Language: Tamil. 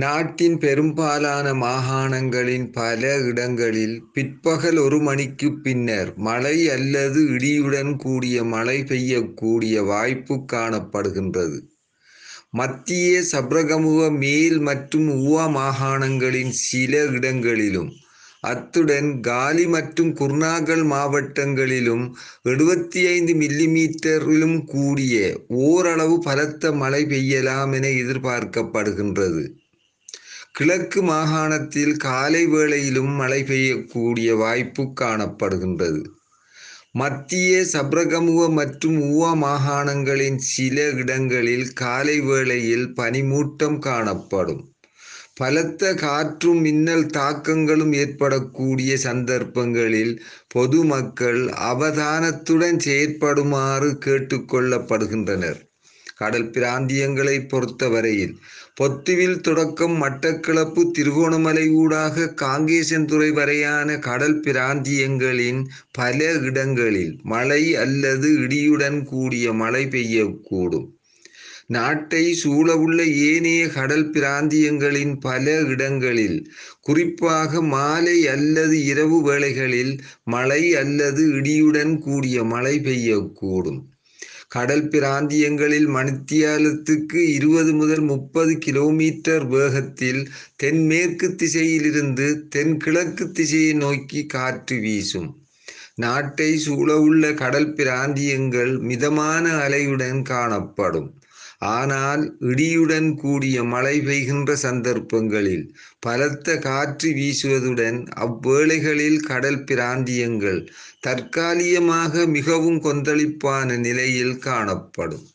நாட்டின் பெரும்பாலான மாகாணங்களின் பல இடங்களில் பிற்பகல் ஒரு மணிக்கு பின்னர் மழை அல்லது இடியுடன் கூடிய மழை பெய்யக்கூடிய வாய்ப்பு காணப்படுகின்றது மத்திய சப்ரகமுக மேல் மற்றும் ஊவா மாகாணங்களின் சில இடங்களிலும் அத்துடன் காலி மற்றும் குர்நாகல் மாவட்டங்களிலும் எழுபத்தி ஐந்து மில்லிமீட்டரிலும் கூடிய ஓரளவு பலத்த மழை பெய்யலாம் என எதிர்பார்க்கப்படுகின்றது கிழக்கு மாகாணத்தில் காலை வேளையிலும் மழை பெய்யக்கூடிய வாய்ப்பு காணப்படுகின்றது மத்திய சப்ரகமுவ மற்றும் ஊவா மாகாணங்களின் சில இடங்களில் காலை வேளையில் பனிமூட்டம் காணப்படும் பலத்த காற்றும் மின்னல் தாக்கங்களும் ஏற்படக்கூடிய சந்தர்ப்பங்களில் பொதுமக்கள் அவதானத்துடன் செயற்படுமாறு கேட்டுக்கொள்ளப்படுகின்றனர் கடல் பிராந்தியங்களை பொறுத்தவரையில் பொத்துவில் தொடக்கம் மட்டக்களப்பு திருகோணமலை ஊடாக காங்கேசன்துறை வரையான கடல் பிராந்தியங்களின் பல இடங்களில் மழை அல்லது இடியுடன் கூடிய மழை பெய்யக்கூடும் நாட்டை சூழவுள்ள ஏனைய கடல் பிராந்தியங்களின் பல இடங்களில் குறிப்பாக மாலை அல்லது இரவு வேளைகளில் மழை அல்லது இடியுடன் கூடிய மழை பெய்யக்கூடும் கடல் பிராந்தியங்களில் மணித்தியாலத்துக்கு இருபது முதல் முப்பது கிலோமீட்டர் வேகத்தில் தென்மேற்கு திசையிலிருந்து தென்கிழக்கு திசையை நோக்கி காற்று வீசும் நாட்டை சூழவுள்ள கடல் பிராந்தியங்கள் மிதமான அலையுடன் காணப்படும் ஆனால் இடியுடன் கூடிய மழை பெய்கின்ற சந்தர்ப்பங்களில் பலத்த காற்று வீசுவதுடன் அவ்வேளைகளில் கடல் பிராந்தியங்கள் தற்காலிகமாக மிகவும் கொந்தளிப்பான நிலையில் காணப்படும்